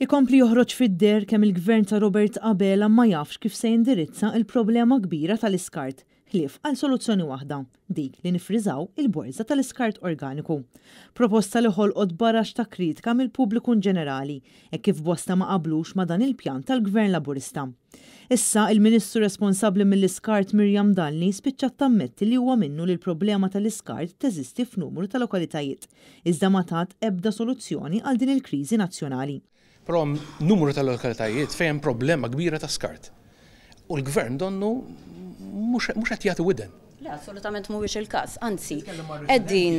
Ikompli joħroġ fid-der kemm il-gvern ta' Robert Abela ma jafx kif se jindirizza il-problema kbira tal-iskart ħlief għal soluzzjoni waħda, dik li nifriżaw il-borza tal-iskart organiku. Proposta li ħolqot barax ta' kritika mill-pubbliku ġenerali, e kif bosta ma qablux ma dan il-pjan tal-gvern laburista. Issa il-ministru responsabli mill-iskart Mirjam Dalni spiċċat tammetti li huwa minnu li l-problema tal-iskart teżisti f'numru tal-lokalitajiet, iżda ma tat ebda soluzzjoni għal din il-kriżi nazzjonali. Però numru ta' lokalitajiet fejn problema kbira ta' skart. U l-gvern donnu mhux qed jagħti widen. Le, assolutament mhuwiex il-każ, anzi, qegħdin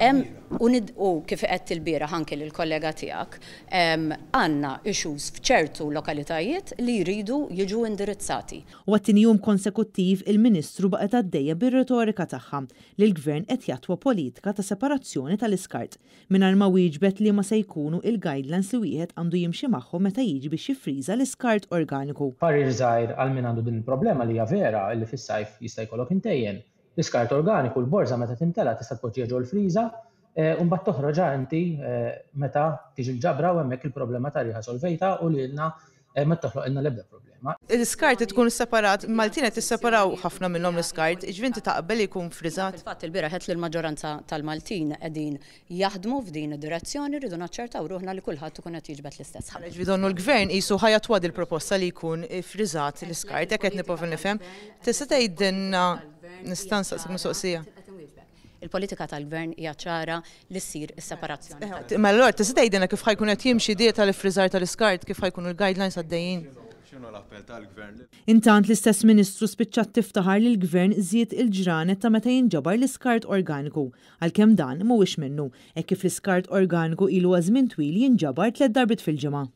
hemm u kif qed il-bira ħanki lil kollega tiegħek, għandna issues f'ċertu lokalitajiet li jridu jiġu indirizzati. U għattini jum konsekuttiv il-Ministru baqgħet għaddejja bir-retorika tagħha li l-Gvern qed jatwa politika ta' separazzjoni tal-iskart mingħajr ma wieġbet li ma se jkunu il-guidelines li wieħed għandu jimxi magħhom meta jiġi biex jiffriża l-iskart organiku. Parir għal min għandu din il-problema li hija vera li fis-sajf jista' jkollok L-iskart organiku l-borza meta tintela tista' tpoġġija ġol friża eh, u mbagħad toħroġ inti eh, meta tiġi l-ġabra u hemmhekk il-problema ta' rieħa solvejta u lilna eh, ma toħloq inna l-ebda problema. L-iskart tkun separat, Maltina tisseparaw ħafna minnhom l-iskart, iġvin taqbel jkun friżat. Fatt il-bira ħet l-maġġoranza tal-Maltin qegħdin jaħdmu f'din id-direzzjoni rridu naċċertaw ruħna li kulħadd ikun qed jiġbed l-istess. Ġvi donnu l-gvern qisu ħajja twad il-proposta li jkun friżat l-iskart, jekk qed nipov nifhem, tista' tgħidilna Nistan sa' mistoqsija. Il-politika tal-gvern hija ċara li ssir is-separazzjoni. Eh, ma l-lor tista' tgħidilna kif ħajkun qed jimxi dieta tal friżar tal-iskart kif ħajkun il-guidelines għaddejjin. Intant l-istess ministru spiċċat tiftaħar li l-gvern żied il-ġranet ta' meta jinġabar l-iskart organiku, għalkemm dan mhuwiex minnu, e kif l-iskart organiku ilu għażmin twil jinġabar tliet darbit fil-ġimgħa.